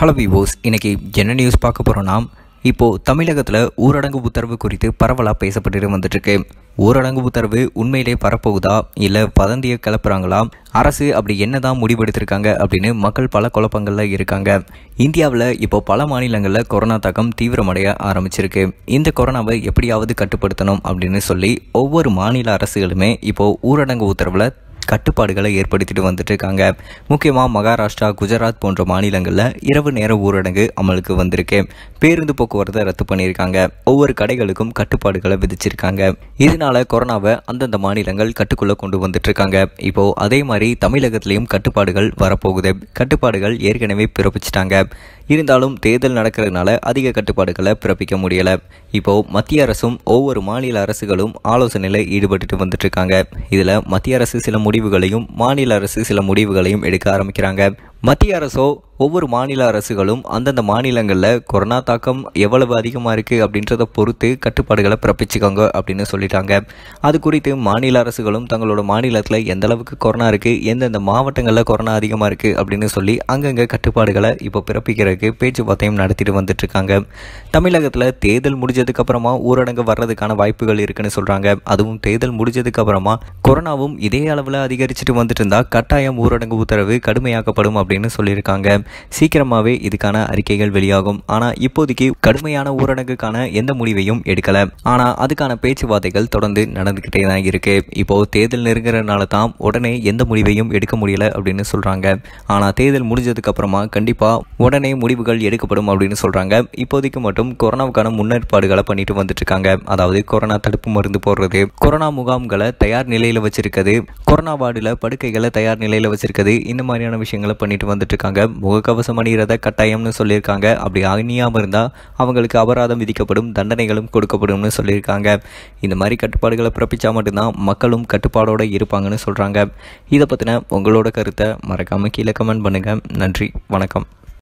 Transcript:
hello விவோஸ் இன்றைக்கி என்ன news பார்க்க போகிறோன்னா இப்போது தமிழகத்தில் ஊரடங்கு உத்தரவு குறித்து பரவலாக பேசப்பட்டு வந்துட்டுருக்கு ஊரடங்கு உத்தரவு உண்மையிலே பரப்போகுதா இல்லை பதந்தியை கிளப்புறாங்களா அரசு அப்படி என்ன தான் முடிவெடுத்திருக்காங்க அப்படின்னு மக்கள் பல குழப்பங்களில் இருக்காங்க இந்தியாவில் இப்போ பல மாநிலங்களில் கொரோனா தாக்கம் தீவிரமடைய ஆரம்பிச்சிருக்கு இந்த கொரோனாவை எப்படியாவது கட்டுப்படுத்தணும் அப்படின்னு சொல்லி ஒவ்வொரு மாநில அரசுகளுமே இப்போது ஊரடங்கு உத்தரவில் கட்டுப்பாடுகளை ஏற்படுத்திட்டு வந்துட்டு இருக்காங்க முக்கியமாக மகாராஷ்டிரா குஜராத் போன்ற மாநிலங்களில் இரவு நேர ஊரடங்கு அமலுக்கு வந்திருக்கு பேருந்து போக்குவரத்தை ரத்து பண்ணியிருக்காங்க ஒவ்வொரு கடைகளுக்கும் கட்டுப்பாடுகளை விதிச்சிருக்காங்க இதனால கொரோனாவை அந்தந்த மாநிலங்கள் கட்டுக்குள்ளே கொண்டு வந்துட்டு இருக்காங்க இப்போ அதே மாதிரி தமிழகத்திலையும் கட்டுப்பாடுகள் வரப்போகுது கட்டுப்பாடுகள் ஏற்கனவே பிறப்பிச்சிட்டாங்க இருந்தாலும் தேர்தல் நடக்கிறதுனால அதிக கட்டுப்பாடுகளை பிறப்பிக்க முடியலை இப்போ மத்திய அரசும் ஒவ்வொரு மாநில அரசுகளும் ஆலோசனையில் ஈடுபட்டுட்டு வந்துட்டு இருக்காங்க இதில் மத்திய அரசு சில முடிவு முடிவுகளையும் மாநில அரசு சில முடிவுகளையும் எடுக்க ஆரம்பிக்கிறாங்க மத்திய அரசோ ஒவ்வொரு மாநில அரசுகளும் அந்தந்த மாநிலங்களில் கொரோனா தாக்கம் எவ்வளவு அதிகமாக இருக்குது அப்படின்றத பொறுத்து கட்டுப்பாடுகளை பிறப்பிச்சுக்கோங்க அப்படின்னு சொல்லிட்டாங்க அது குறித்து மாநில அரசுகளும் தங்களோட மாநிலத்தில் எந்த அளவுக்கு கொரோனா இருக்குது எந்தெந்த மாவட்டங்களில் கொரோனா அதிகமாக இருக்குது அப்படின்னு சொல்லி அங்கங்கே கட்டுப்பாடுகளை இப்போ பிறப்பிக்கிறதுக்கு பேச்சுவார்த்தையும் நடத்திட்டு வந்துட்டுருக்காங்க தமிழகத்தில் தேர்தல் முடிஞ்சதுக்கப்புறமா ஊரடங்கு வர்றதுக்கான வாய்ப்புகள் இருக்குன்னு சொல்கிறாங்க அதுவும் தேர்தல் முடிஞ்சதுக்கப்புறமா கொரோனாவும் இதே அளவில் அதிகரிச்சுட்டு வந்துட்டு இருந்தால் கட்டாயம் ஊரடங்கு உத்தரவு கடுமையாக்கப்படும் அப்படின்னு சொல்லியிருக்காங்க சீக்கிரமாகவே இதுக்கான அறிக்கைகள் வெளியாகும் ஆனால் இப்போதைக்கு கடுமையான ஊரடங்குக்கான எந்த முடிவையும் எடுக்கல ஆனால் அதுக்கான பேச்சுவார்த்தைகள் தொடர்ந்து நடந்துக்கிட்டே தான் இருக்கு இப்போ தேர்தல் நெருங்குறதுனால தான் உடனே எந்த முடிவையும் எடுக்க முடியல அப்படின்னு சொல்கிறாங்க ஆனால் தேர்தல் முடிஞ்சதுக்கு அப்புறமா கண்டிப்பாக உடனே முடிவுகள் எடுக்கப்படும் அப்படின்னு சொல்கிறாங்க இப்போதைக்கு மட்டும் கொரோனாவுக்கான முன்னேற்பாடுகளை பண்ணிட்டு வந்துட்டு இருக்காங்க அதாவது கொரோனா தடுப்பு மருந்து போடுறது கொரோனா முகாம்களை தயார் நிலையில் வச்சிருக்கிறது கொரோனா வார்டில் படுக்கைகளை தயார் நிலையில் வச்சிருக்கிறது இந்த மாதிரியான விஷயங்களை பண்ணிட்டு பண்ணிட்டு வந்துட்டுருக்காங்க முகக்கவசம் அணிகிறத கட்டாயம்னு சொல்லியிருக்காங்க அப்படி அணியாமல் இருந்தால் அவங்களுக்கு அபராதம் விதிக்கப்படும் தண்டனைகளும் கொடுக்கப்படும்னு சொல்லியிருக்காங்க இந்த மாதிரி கட்டுப்பாடுகளை பிறப்பிச்சா மட்டும்தான் மக்களும் கட்டுப்பாடோடு இருப்பாங்கன்னு சொல்கிறாங்க இதை பற்றின உங்களோட கருத்தை மறக்காமல் கீழே கமெண்ட் பண்ணுங்கள் நன்றி வணக்கம்